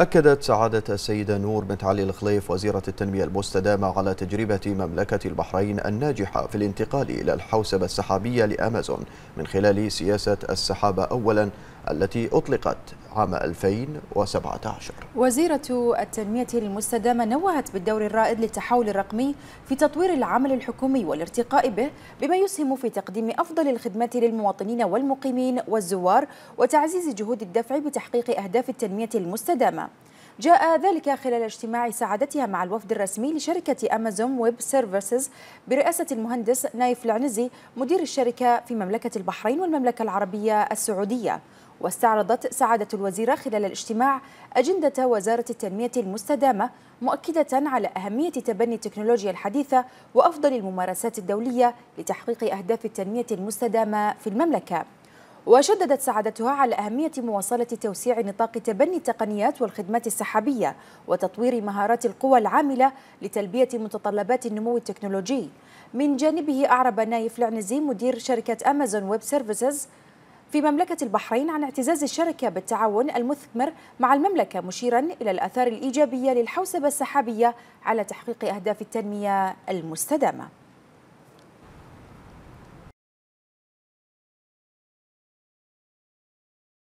أكدت سعادة السيدة نور بنت علي الخليف وزيرة التنمية المستدامة على تجربة مملكة البحرين الناجحة في الانتقال إلى الحوسبة السحابية لأمازون من خلال سياسة السحابة أولا التي أطلقت عام 2017 وزيرة التنمية المستدامة نوهت بالدور الرائد للتحول الرقمي في تطوير العمل الحكومي والارتقاء به بما يسهم في تقديم أفضل الخدمات للمواطنين والمقيمين والزوار وتعزيز جهود الدفع بتحقيق أهداف التنمية المستدامة جاء ذلك خلال اجتماع سعادتها مع الوفد الرسمي لشركة أمازون ويب سيرفيسز برئاسة المهندس نايف العنزي مدير الشركة في مملكة البحرين والمملكة العربية السعودية واستعرضت سعادة الوزيرة خلال الاجتماع أجندة وزارة التنمية المستدامة مؤكدة على أهمية تبني التكنولوجيا الحديثة وأفضل الممارسات الدولية لتحقيق أهداف التنمية المستدامة في المملكة وشددت سعادتها على أهمية مواصلة توسيع نطاق تبني التقنيات والخدمات السحابية وتطوير مهارات القوى العاملة لتلبية متطلبات النمو التكنولوجي من جانبه أعرب نايف العنزي مدير شركة أمازون ويب سيرفيسز في مملكة البحرين عن اعتزاز الشركة بالتعاون المثمر مع المملكة مشيرا إلى الأثار الإيجابية للحوسبة السحابية على تحقيق أهداف التنمية المستدامة